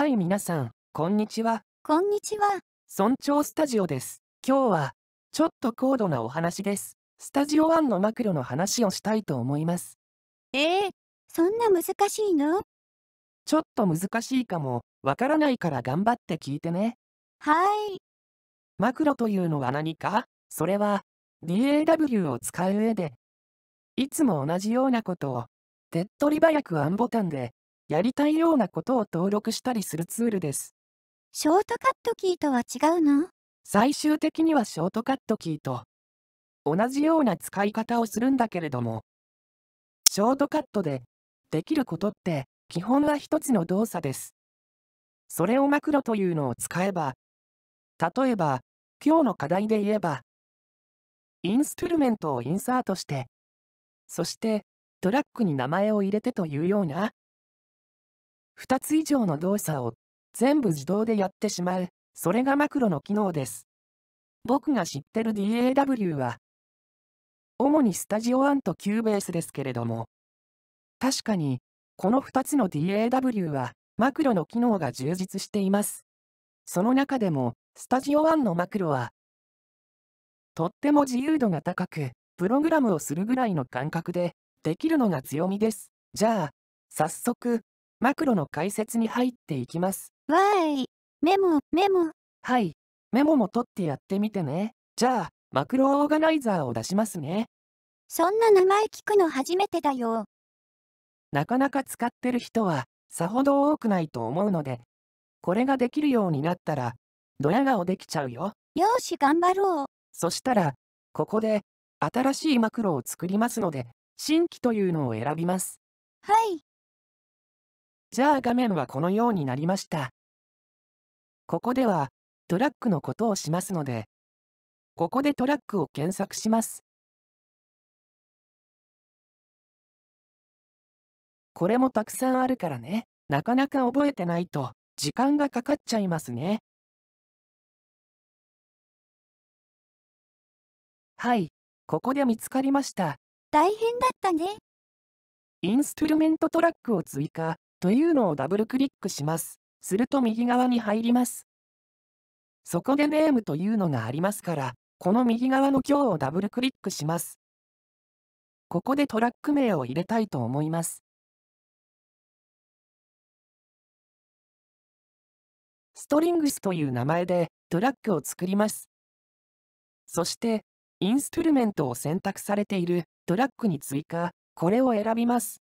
はい、皆さん、こんにちは。こんにちは。村長スタジオです。今日は、ちょっと高度なお話です。スタジオ1のマクロの話をしたいと思います。えー、そんな難しいのちょっと難しいかも、わからないから頑張って聞いてね。はい。マクロというのは何かそれは、DAW を使う上で、いつも同じようなことを、手っ取り早くアンボタンでやりたいようなことを登録したりするツールです。ショートカットキーとは違うの最終的にはショートカットキーと同じような使い方をするんだけれども、ショートカットでできることって基本は一つの動作です。それをマクロというのを使えば、例えば、今日の課題で言えば、インストゥルメントをインサートして、そして、トラックに名前を入れてというような、2つ以上の動作を全部自動でやってしまう、それがマクロの機能です。僕が知ってる DAW は、主にスタジオ1とキューベースですけれども、確かに、この2つの DAW は、マクロの機能が充実しています。その中でも、スタジオ1のマクロは、とっても自由度が高く、プログラムをするぐらいの感覚で、できるのが強みです。じゃあ、早速、マクロの解説に入っていきます。わーい。メモ、メモ。はい。メモも取ってやってみてね。じゃあ、マクロオーガナイザーを出しますね。そんな名前聞くの初めてだよ。なかなか使ってる人は、さほど多くないと思うので、これができるようになったら、ドヤ顔できちゃうよ。よし、頑張ろう。そしたら、ここで、新しいマクロを作りますので、新規というのを選びます。はい。じゃあ画面はこのようになりました。ここではトラックのことをしますので、ここでトラックを検索します。これもたくさんあるからね、なかなか覚えてないと時間がかかっちゃいますね。はい、ここで見つかりました。大変だったね。インストゥルメントトラックを追加。というのをダブルクリックします。すると右側に入ります。そこでネームというのがありますから、この右側の今日をダブルクリックします。ここでトラック名を入れたいと思います。ストリングスという名前でトラックを作ります。そして、インストゥルメントを選択されているトラックに追加、これを選びます。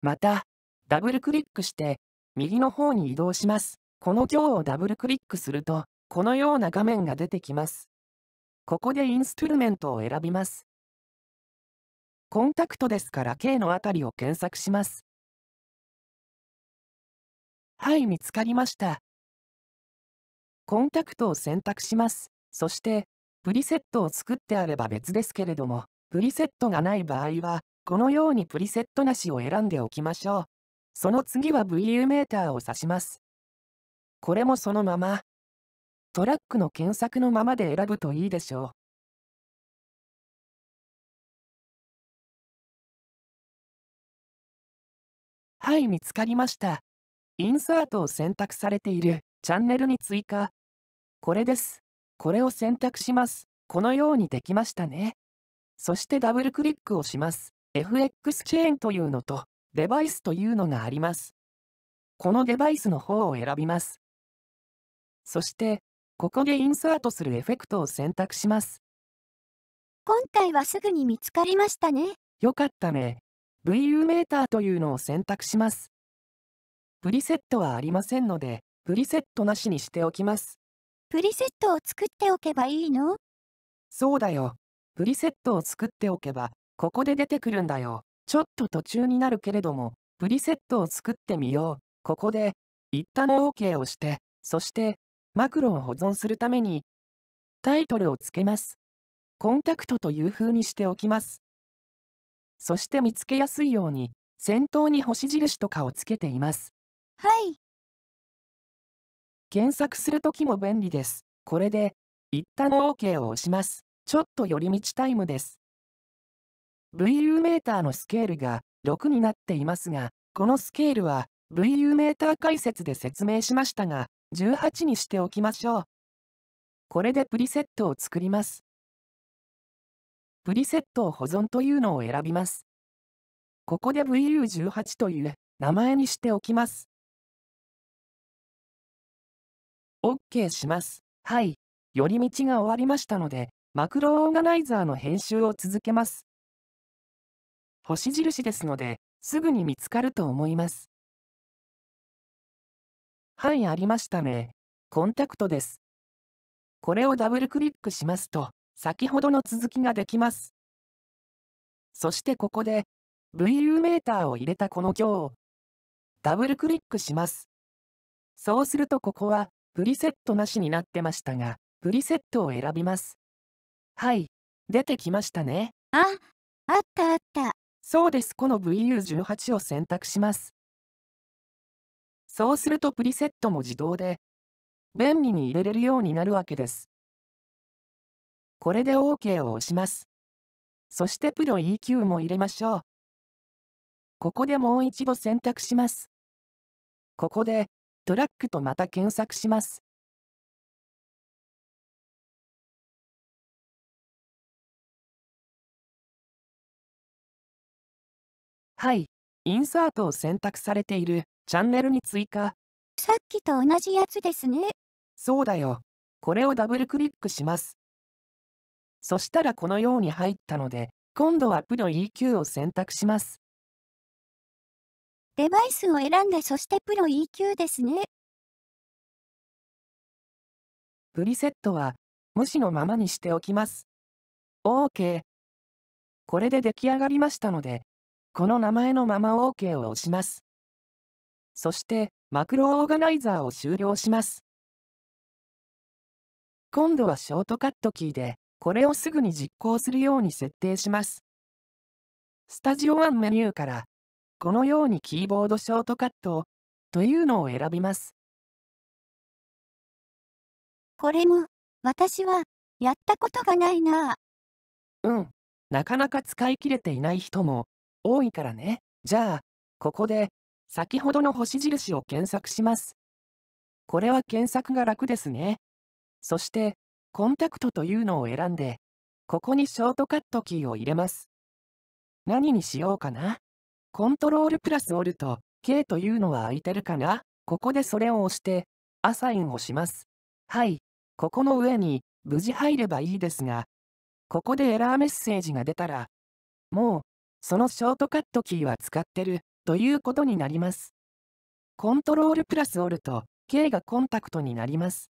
また、ダブルクリックして、右の方に移動します。この行をダブルクリックすると、このような画面が出てきます。ここでインストゥルメントを選びます。コンタクトですから K のあたりを検索します。はい、見つかりました。コンタクトを選択します。そして、プリセットを作ってあれば別ですけれども、プリセットがない場合は、このようにプリセットなしを選んでおきましょう。その次は VU メーターを指します。これもそのまま。トラックの検索のままで選ぶといいでしょう。はい、見つかりました。インサートを選択されているチャンネルに追加。これです。これを選択します。このようにできましたね。そしてダブルクリックをします。FX チェーンというのと、デバイスというのがあります。このデバイスの方を選びます。そして、ここでインサートするエフェクトを選択します。今回はすぐに見つかりましたね。よかったね。VU メーターというのを選択します。プリセットはありませんので、プリセットなしにしておきます。プリセットを作っておけばいいのそうだよ。プリセットを作っておけば、ここで出てくるんだよ。ちょっと途中になるけれども、プリセットを作ってみよう。ここで、一旦 OK をして、そして、マクロを保存するために、タイトルをつけます。コンタクトという風にしておきます。そして見つけやすいように、先頭に星印とかをつけています。はい。検索するときも便利です。これで、一旦 OK を押します。ちょっと寄り道タイムです。VU メーターのスケールが6になっていますが、このスケールは VU メーター解説で説明しましたが、18にしておきましょう。これでプリセットを作ります。プリセットを保存というのを選びます。ここで VU18 という名前にしておきます。OK します。はい。寄り道が終わりましたので、マクロオーガナイザーの編集を続けます。星印ですので、すぐに見つかると思います。はい、ありましたね。コンタクトです。これをダブルクリックしますと、先ほどの続きができます。そしてここで、VU メーターを入れたこの行を、ダブルクリックします。そうするとここは、プリセットなしになってましたが、プリセットを選びます。はい、出てきましたね。あ、あったあった。そうです。この VU18 を選択します。そうするとプリセットも自動で、便利に入れれるようになるわけです。これで OK を押します。そしてプロ EQ も入れましょう。ここでもう一度選択します。ここで、トラックとまた検索します。はい、インサートを選択されているチャンネルに追加。さっきと同じやつですね。そうだよ。これをダブルクリックします。そしたらこのように入ったので、今度はプロ EQ を選択します。デバイスを選んで、そしてプロ EQ ですね。プリセットは無視のままにしておきます。OK。これで出来上がりましたので、この名前のまま OK を押します。そして、マクロオーガナイザーを終了します。今度はショートカットキーで、これをすぐに実行するように設定します。スタジオ1メニューから、このようにキーボードショートカットというのを選びます。これも、私は、やったことがないなうん、なかなか使い切れていない人も多いからね。じゃあ、ここで、先ほどの星印を検索します。これは検索が楽ですね。そして、コンタクトというのを選んで、ここにショートカットキーを入れます。何にしようかなコントロールプラスオルト、K というのは空いてるかなここでそれを押して、アサインをします。はい、ここの上に、無事入ればいいですが、ここでエラーメッセージが出たら、もう、そのショートカットキーは使ってるということになります。コントロールプラスオルト、K がコンタクトになります。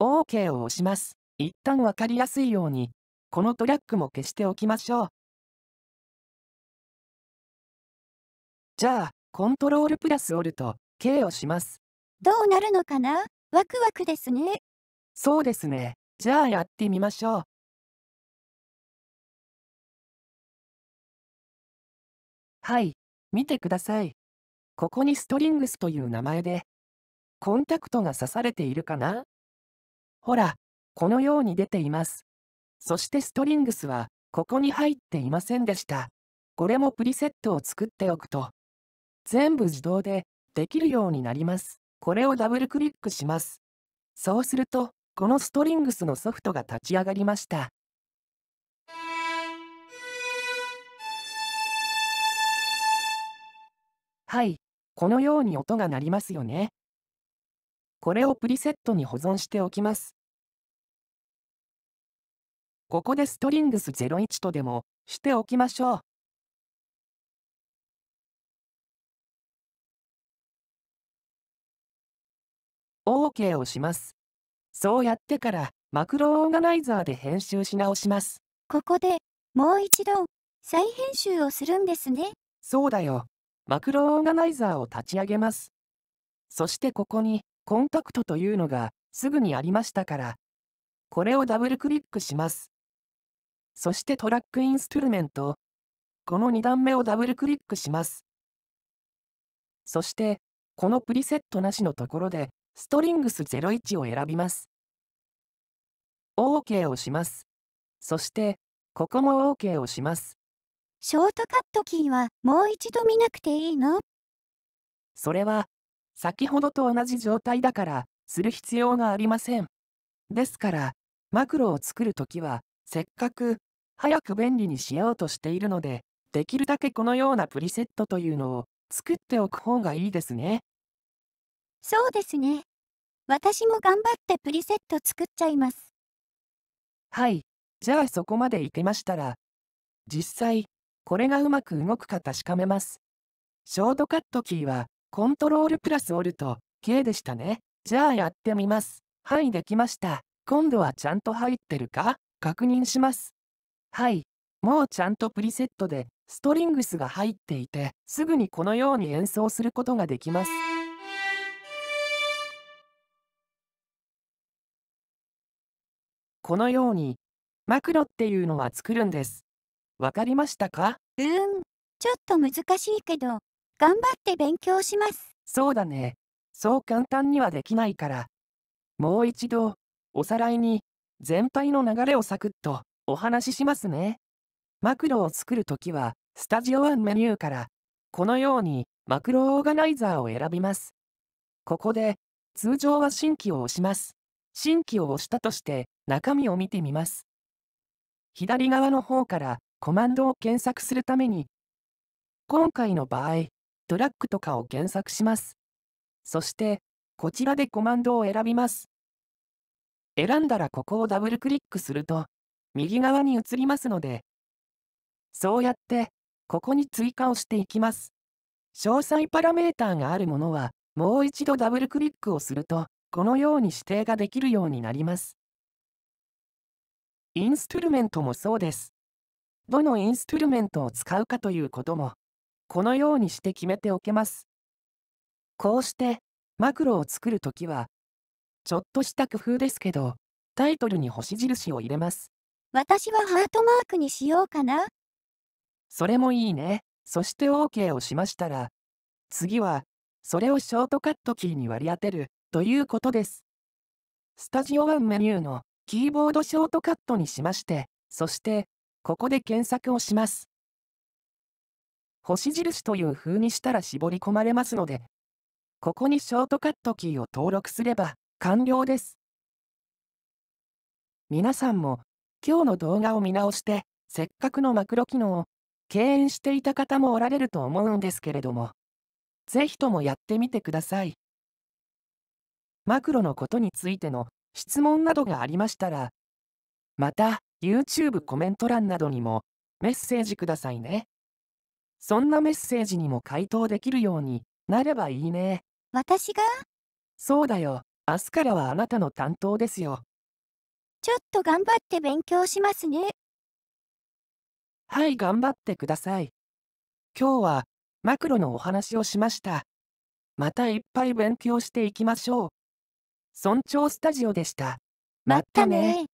OK を押します。一旦わかりやすいように、このトラックも消しておきましょう。じゃあ、コントロールプラスオルト、K をします。どうなるのかなワクワクですね。そうですね。じゃあやってみましょう。はい、見てください。ここにストリングスという名前で、コンタクトが刺されているかなほら、このように出ています。そしてストリングスは、ここに入っていませんでした。これもプリセットを作っておくと、全部自動でできるようになります。これをダブルクリックします。そうすると、このストリングスのソフトが立ち上がりました。はい、このように音が鳴りますよね。これをプリセットに保存しておきます。ここでストリングス01とでもしておきましょう。OK をします。そうやってからマクロオーガナイザーで編集し直します。ここでもう一度再編集をするんですね。そうだよ。マクロオーガナイザーを立ち上げます。そしてここに、コンタクトというのがすぐにありましたから、これをダブルクリックします。そしてトラックインストゥルメント、この2段目をダブルクリックします。そして、このプリセットなしのところで、ストリングス01を選びます。OK をします。そして、ここも OK をします。ショートカットキーはもう一度見なくていいのそれは、先ほどと同じ状態だから、する必要がありません。ですから、マクロを作るときは、せっかく、早く便利にしようとしているので、できるだけこのようなプリセットというのを作っておく方がいいですね。そうですね。私も頑張ってプリセット作っちゃいます。はい。じゃあそこまでいけましたら、実際、これがうまく動くか確かめます。ショートカットキーは、コントロールプラスオルト、K でしたね。じゃあやってみます。はい、できました。今度はちゃんと入ってるか確認します。はい。もうちゃんとプリセットで、ストリングスが入っていて、すぐにこのように演奏することができます。このように、マクロっていうのは作るんです。わかりましたかうーん、ちょっと難しいけど、頑張って勉強します。そうだね。そう簡単にはできないから。もう一度、おさらいに、全体の流れをサクッとお話ししますね。マクロを作るときは、スタジオワンメニューから、このようにマクロオーガナイザーを選びます。ここで、通常は新規を押します。新規を押したとして、中身を見てみます。左側の方からコマンドを検索するために、今回の場合、トラックとかを検索します。そして、こちらでコマンドを選びます。選んだらここをダブルクリックすると、右側に移りますので、そうやって、ここに追加をしていきます。詳細パラメーターがあるものは、もう一度ダブルクリックをすると、このように指定ができるようになります。インストゥルメントもそうです。どのインストゥルメントを使うかということも、このようにして決めておけます。こうして、マクロを作るときは、ちょっとした工夫ですけど、タイトルに星印を入れます。私はハートマークにしようかな。それもいいね。そして OK をしましたら、次は、それをショートカットキーに割り当てるということです。スタジオワンメニューのキーボードショートカットにしまして、そしてここで検索をします。星印という風にしたら絞り込まれますので、ここにショートカットキーを登録すれば完了です。皆さんも今日の動画を見直して、せっかくのマクロ機能を敬遠していた方もおられると思うんですけれども、ぜひともやってみてください。マクロのことについての質問などがありましたら、また YouTube コメント欄などにもメッセージくださいね。そんなメッセージにも回答できるようになればいいね。私がそうだよ。明日からはあなたの担当ですよ。ちょっと頑張って勉強しますね。はい、頑張ってください。今日はマクロのお話をしました。またいっぱい勉強していきましょう。村長スタジオでした。またね